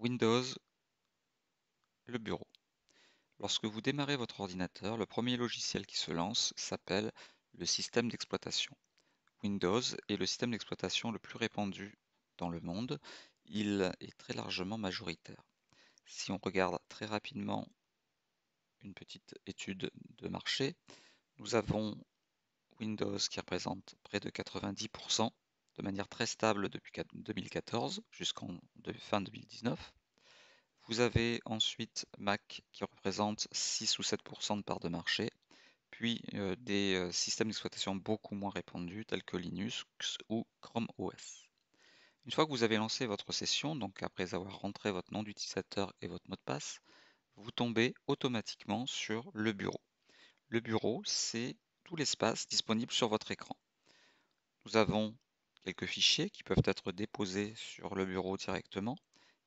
Windows, le bureau. Lorsque vous démarrez votre ordinateur, le premier logiciel qui se lance s'appelle le système d'exploitation. Windows est le système d'exploitation le plus répandu dans le monde. Il est très largement majoritaire. Si on regarde très rapidement une petite étude de marché, nous avons Windows qui représente près de 90% de manière très stable depuis 2014 jusqu'en fin 2019. Vous avez ensuite Mac qui représente 6 ou 7% de part de marché, puis euh, des euh, systèmes d'exploitation beaucoup moins répandus tels que Linux ou Chrome OS. Une fois que vous avez lancé votre session, donc après avoir rentré votre nom d'utilisateur et votre mot de passe, vous tombez automatiquement sur le bureau. Le bureau, c'est tout l'espace disponible sur votre écran. Nous avons quelques fichiers qui peuvent être déposés sur le bureau directement.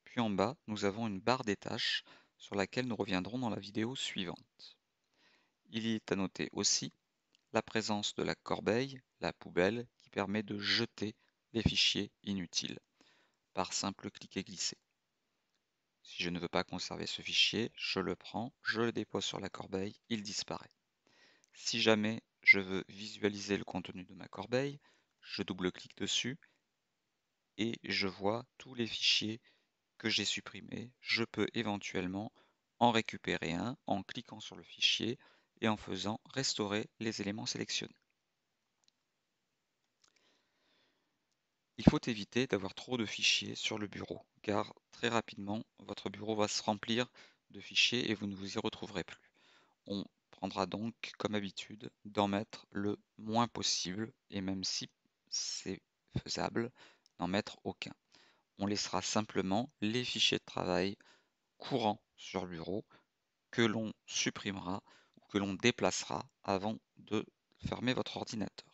Puis en bas, nous avons une barre des tâches sur laquelle nous reviendrons dans la vidéo suivante. Il y est à noter aussi la présence de la corbeille, la poubelle, qui permet de jeter les fichiers inutiles par simple clic et glisser. Si je ne veux pas conserver ce fichier, je le prends, je le dépose sur la corbeille, il disparaît. Si jamais je veux visualiser le contenu de ma corbeille, je double-clique dessus et je vois tous les fichiers que j'ai supprimés. Je peux éventuellement en récupérer un en cliquant sur le fichier et en faisant restaurer les éléments sélectionnés. Il faut éviter d'avoir trop de fichiers sur le bureau, car très rapidement, votre bureau va se remplir de fichiers et vous ne vous y retrouverez plus. On prendra donc, comme habitude, d'en mettre le moins possible, et même si c'est faisable d'en mettre aucun. On laissera simplement les fichiers de travail courants sur le bureau que l'on supprimera ou que l'on déplacera avant de fermer votre ordinateur.